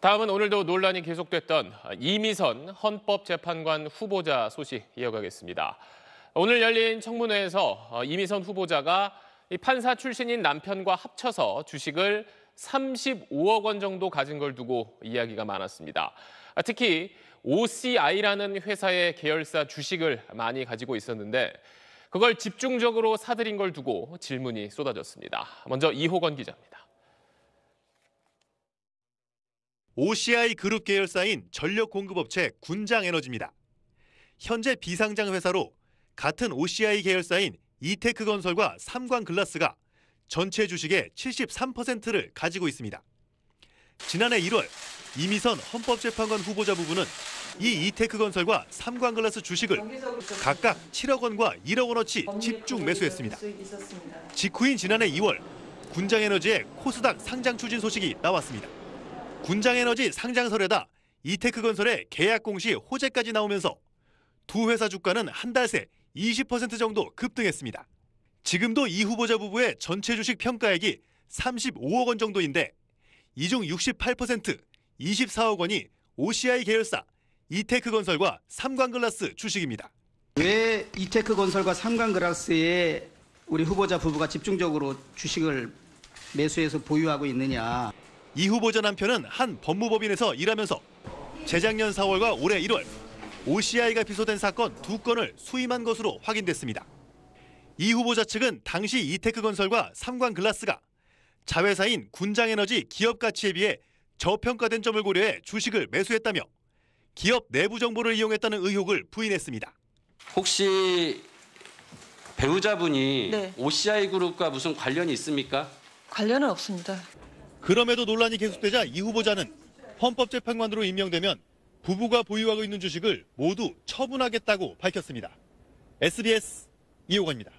다음은 오늘도 논란이 계속됐던 이미선 헌법재판관 후보자 소식 이어가겠습니다. 오늘 열린 청문회에서 이미선 후보자가 판사 출신인 남편과 합쳐서 주식을 35억 원 정도 가진 걸 두고 이야기가 많았습니다. 특히 OCI라는 회사의 계열사 주식을 많이 가지고 있었는데 그걸 집중적으로 사들인 걸 두고 질문이 쏟아졌습니다. 먼저 이호건 기자입니다. OCI 그룹 계열사인 전력 공급업체 군장에너지입니다. 현재 비상장 회사로 같은 OCI 계열사인 이테크건설과 삼광글라스가 전체 주식의 73%를 가지고 있습니다. 지난해 1월 이미선 헌법재판관 후보자 부부는 이 이테크건설과 삼광글라스 주식을 각각 7억 원과 1억 원어치 집중 매수했습니다. 직후인 지난해 2월 군장에너지의 코스닥 상장 추진 소식이 나왔습니다. 군장에너지 상장설에다 이테크건설의 계약 공시 호재까지 나오면서 두 회사 주가는 한 달 새 20% 정도 급등했습니다. 지금도 이 후보자 부부의 전체 주식 평가액이 35억 원 정도인데 이 중68% 24억 원이 OCI 계열사 이테크건설과 삼광글라스 주식입니다. 왜 이테크건설과 삼광글라스에 우리 후보자 부부가 집중적으로 주식을 매수해서 보유하고 있느냐. 이 후보자 남편은 한 법무법인에서 일하면서 재작년 4월과 올해 1월 OCI가 피소된 사건 두 건을 수임한 것으로 확인됐습니다. 이 후보자 측은 당시 이테크건설과 삼광글라스가 자회사인 군장에너지 기업 가치에 비해 저평가된 점을 고려해 주식을 매수했다며 기업 내부 정보를 이용했다는 의혹을 부인했습니다. 혹시 배우자분이 네. OCI 그룹과 무슨 관련이 있습니까? 관련은 없습니다. 그럼에도 논란이 계속되자 이 후보자는 헌법재판관으로 임명되면 부부가 보유하고 있는 주식을 모두 처분하겠다고 밝혔습니다. SBS 이호건입니다.